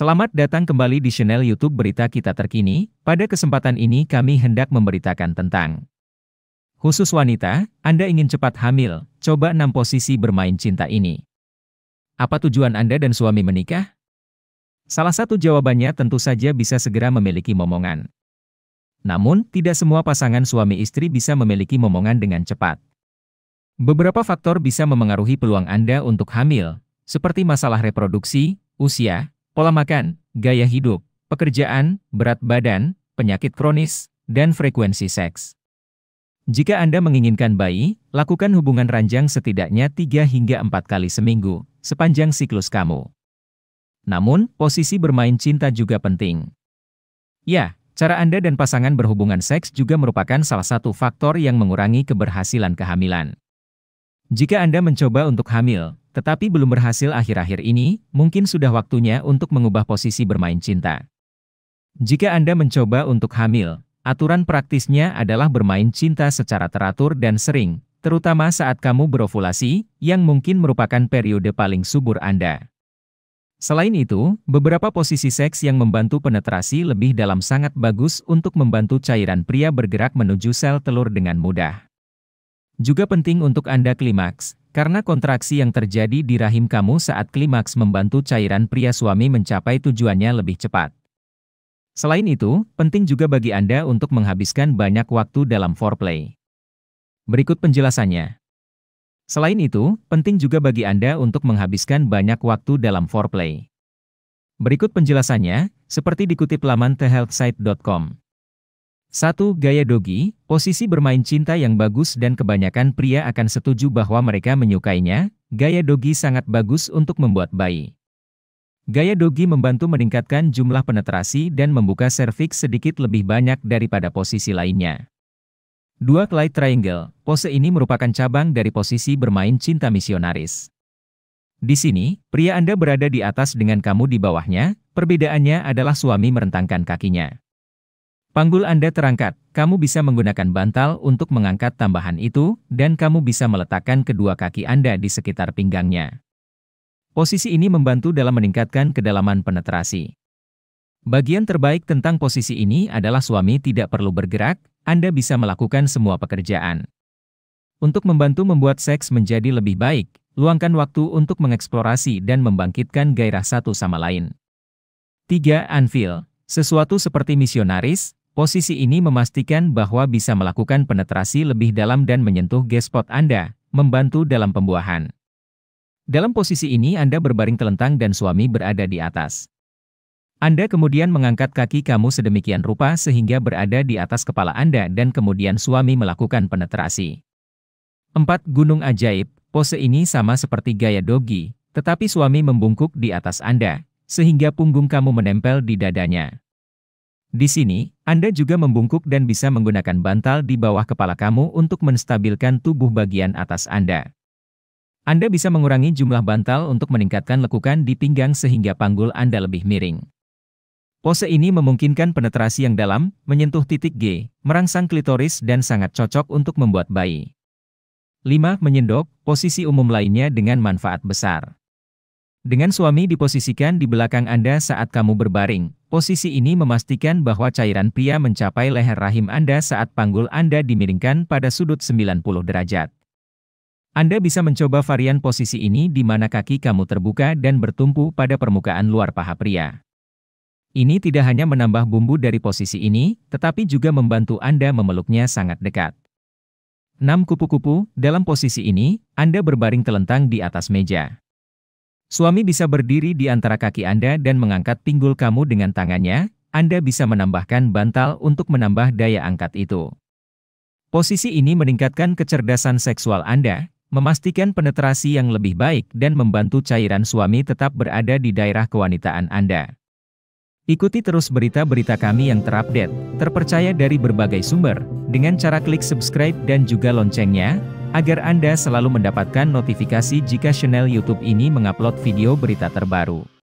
Selamat datang kembali di channel YouTube Berita Kita Terkini. Pada kesempatan ini kami hendak memberitakan tentang Khusus wanita, Anda ingin cepat hamil, coba 6 posisi bermain cinta ini. Apa tujuan Anda dan suami menikah? Salah satu jawabannya tentu saja bisa segera memiliki momongan. Namun, tidak semua pasangan suami istri bisa memiliki momongan dengan cepat. Beberapa faktor bisa memengaruhi peluang Anda untuk hamil, seperti masalah reproduksi, usia, pola makan, gaya hidup, pekerjaan, berat badan, penyakit kronis, dan frekuensi seks. Jika Anda menginginkan bayi, lakukan hubungan ranjang setidaknya 3 hingga 4 kali seminggu, sepanjang siklus kamu. Namun, posisi bermain cinta juga penting. Ya, cara Anda dan pasangan berhubungan seks juga merupakan salah satu faktor yang mengurangi keberhasilan kehamilan. Jika Anda mencoba untuk hamil, tetapi belum berhasil akhir-akhir ini, mungkin sudah waktunya untuk mengubah posisi bermain cinta. Jika Anda mencoba untuk hamil, aturan praktisnya adalah bermain cinta secara teratur dan sering, terutama saat kamu berovulasi, yang mungkin merupakan periode paling subur Anda. Selain itu, beberapa posisi seks yang membantu penetrasi lebih dalam sangat bagus untuk membantu cairan pria bergerak menuju sel telur dengan mudah. Juga penting untuk Anda klimaks, karena kontraksi yang terjadi di rahim kamu saat klimaks membantu cairan pria suami mencapai tujuannya lebih cepat. Selain itu, penting juga bagi Anda untuk menghabiskan banyak waktu dalam foreplay. Berikut penjelasannya. Selain itu, penting juga bagi Anda untuk menghabiskan banyak waktu dalam foreplay. Berikut penjelasannya, seperti dikutip laman thehealthsite.com. 1. Gaya dogi, posisi bermain cinta yang bagus dan kebanyakan pria akan setuju bahwa mereka menyukainya, gaya dogi sangat bagus untuk membuat bayi. Gaya dogi membantu meningkatkan jumlah penetrasi dan membuka serviks sedikit lebih banyak daripada posisi lainnya. Dua Clyde Triangle, pose ini merupakan cabang dari posisi bermain cinta misionaris. Di sini, pria Anda berada di atas dengan kamu di bawahnya, perbedaannya adalah suami merentangkan kakinya. Panggul Anda terangkat, kamu bisa menggunakan bantal untuk mengangkat tambahan itu, dan kamu bisa meletakkan kedua kaki Anda di sekitar pinggangnya. Posisi ini membantu dalam meningkatkan kedalaman penetrasi. Bagian terbaik tentang posisi ini adalah suami tidak perlu bergerak, anda bisa melakukan semua pekerjaan. Untuk membantu membuat seks menjadi lebih baik, luangkan waktu untuk mengeksplorasi dan membangkitkan gairah satu sama lain. 3. Anvil Sesuatu seperti misionaris, posisi ini memastikan bahwa bisa melakukan penetrasi lebih dalam dan menyentuh gespot Anda, membantu dalam pembuahan. Dalam posisi ini Anda berbaring telentang dan suami berada di atas. Anda kemudian mengangkat kaki kamu sedemikian rupa sehingga berada di atas kepala Anda dan kemudian suami melakukan penetrasi. 4. Gunung Ajaib Pose ini sama seperti gaya dogi, tetapi suami membungkuk di atas Anda, sehingga punggung kamu menempel di dadanya. Di sini, Anda juga membungkuk dan bisa menggunakan bantal di bawah kepala kamu untuk menstabilkan tubuh bagian atas Anda. Anda bisa mengurangi jumlah bantal untuk meningkatkan lekukan di pinggang sehingga panggul Anda lebih miring. Pose ini memungkinkan penetrasi yang dalam, menyentuh titik G, merangsang klitoris dan sangat cocok untuk membuat bayi. 5. Menyendok, posisi umum lainnya dengan manfaat besar. Dengan suami diposisikan di belakang Anda saat kamu berbaring, posisi ini memastikan bahwa cairan pria mencapai leher rahim Anda saat panggul Anda dimiringkan pada sudut 90 derajat. Anda bisa mencoba varian posisi ini di mana kaki kamu terbuka dan bertumpu pada permukaan luar paha pria. Ini tidak hanya menambah bumbu dari posisi ini, tetapi juga membantu Anda memeluknya sangat dekat. 6. Kupu-kupu, dalam posisi ini, Anda berbaring telentang di atas meja. Suami bisa berdiri di antara kaki Anda dan mengangkat pinggul kamu dengan tangannya, Anda bisa menambahkan bantal untuk menambah daya angkat itu. Posisi ini meningkatkan kecerdasan seksual Anda, memastikan penetrasi yang lebih baik dan membantu cairan suami tetap berada di daerah kewanitaan Anda. Ikuti terus berita-berita kami yang terupdate, terpercaya dari berbagai sumber, dengan cara klik subscribe dan juga loncengnya, agar Anda selalu mendapatkan notifikasi jika channel YouTube ini mengupload video berita terbaru.